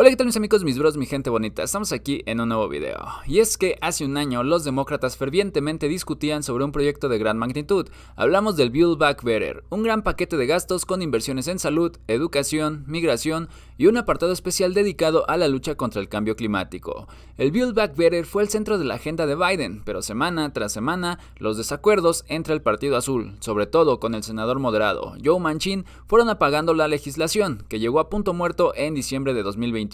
Hola, ¿qué tal mis amigos, mis bros, mi gente bonita? Estamos aquí en un nuevo video. Y es que hace un año los demócratas fervientemente discutían sobre un proyecto de gran magnitud. Hablamos del Build Back Better, un gran paquete de gastos con inversiones en salud, educación, migración y un apartado especial dedicado a la lucha contra el cambio climático. El Build Back Better fue el centro de la agenda de Biden, pero semana tras semana los desacuerdos entre el Partido Azul, sobre todo con el senador moderado Joe Manchin, fueron apagando la legislación, que llegó a punto muerto en diciembre de 2020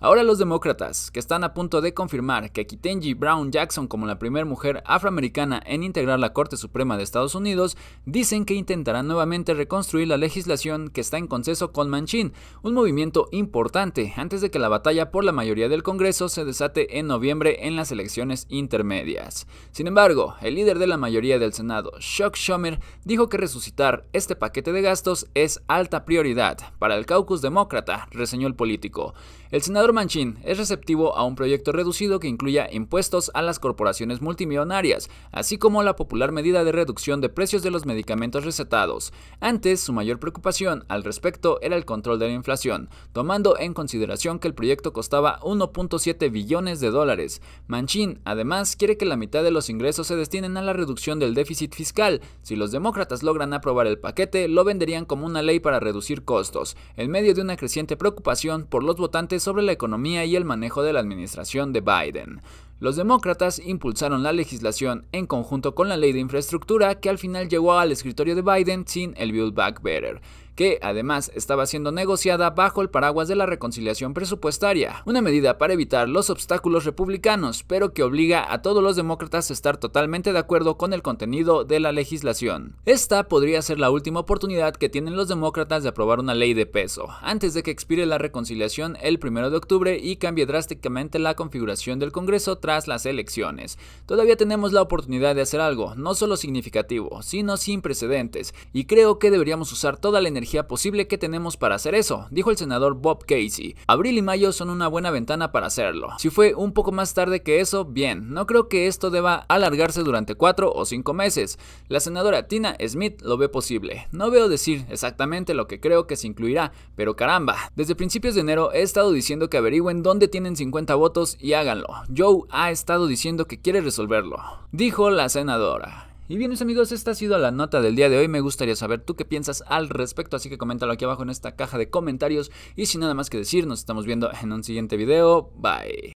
Ahora los demócratas, que están a punto de confirmar que Kitenji Brown Jackson como la primera mujer afroamericana en integrar la Corte Suprema de Estados Unidos, dicen que intentarán nuevamente reconstruir la legislación que está en conceso con Manchin, un movimiento importante antes de que la batalla por la mayoría del Congreso se desate en noviembre en las elecciones intermedias. Sin embargo, el líder de la mayoría del Senado, Chuck Schumer, dijo que resucitar este paquete de gastos es alta prioridad para el caucus demócrata, reseñó el político. El senador Manchin es receptivo a un proyecto reducido que incluya impuestos a las corporaciones multimillonarias, así como la popular medida de reducción de precios de los medicamentos recetados. Antes, su mayor preocupación al respecto era el control de la inflación, tomando en consideración que el proyecto costaba 1.7 billones de dólares. Manchin, además, quiere que la mitad de los ingresos se destinen a la reducción del déficit fiscal. Si los demócratas logran aprobar el paquete, lo venderían como una ley para reducir costos, en medio de una creciente preocupación por los votantes sobre la economía y el manejo de la administración de Biden. Los demócratas impulsaron la legislación en conjunto con la ley de infraestructura que al final llegó al escritorio de Biden sin el Build Back Better, que además estaba siendo negociada bajo el paraguas de la reconciliación presupuestaria, una medida para evitar los obstáculos republicanos, pero que obliga a todos los demócratas a estar totalmente de acuerdo con el contenido de la legislación. Esta podría ser la última oportunidad que tienen los demócratas de aprobar una ley de peso, antes de que expire la reconciliación el 1 de octubre y cambie drásticamente la configuración del Congreso tras las elecciones. Todavía tenemos la oportunidad de hacer algo, no solo significativo, sino sin precedentes, y creo que deberíamos usar toda la energía posible que tenemos para hacer eso, dijo el senador Bob Casey. Abril y mayo son una buena ventana para hacerlo. Si fue un poco más tarde que eso, bien, no creo que esto deba alargarse durante cuatro o cinco meses. La senadora Tina Smith lo ve posible. No veo decir exactamente lo que creo que se incluirá, pero caramba, desde principios de enero he estado diciendo que averigüen dónde tienen 50 votos y háganlo. Joe ha estado diciendo que quiere resolverlo, dijo la senadora. Y bien, mis amigos, esta ha sido la nota del día de hoy. Me gustaría saber tú qué piensas al respecto, así que coméntalo aquí abajo en esta caja de comentarios. Y sin nada más que decir, nos estamos viendo en un siguiente video. Bye.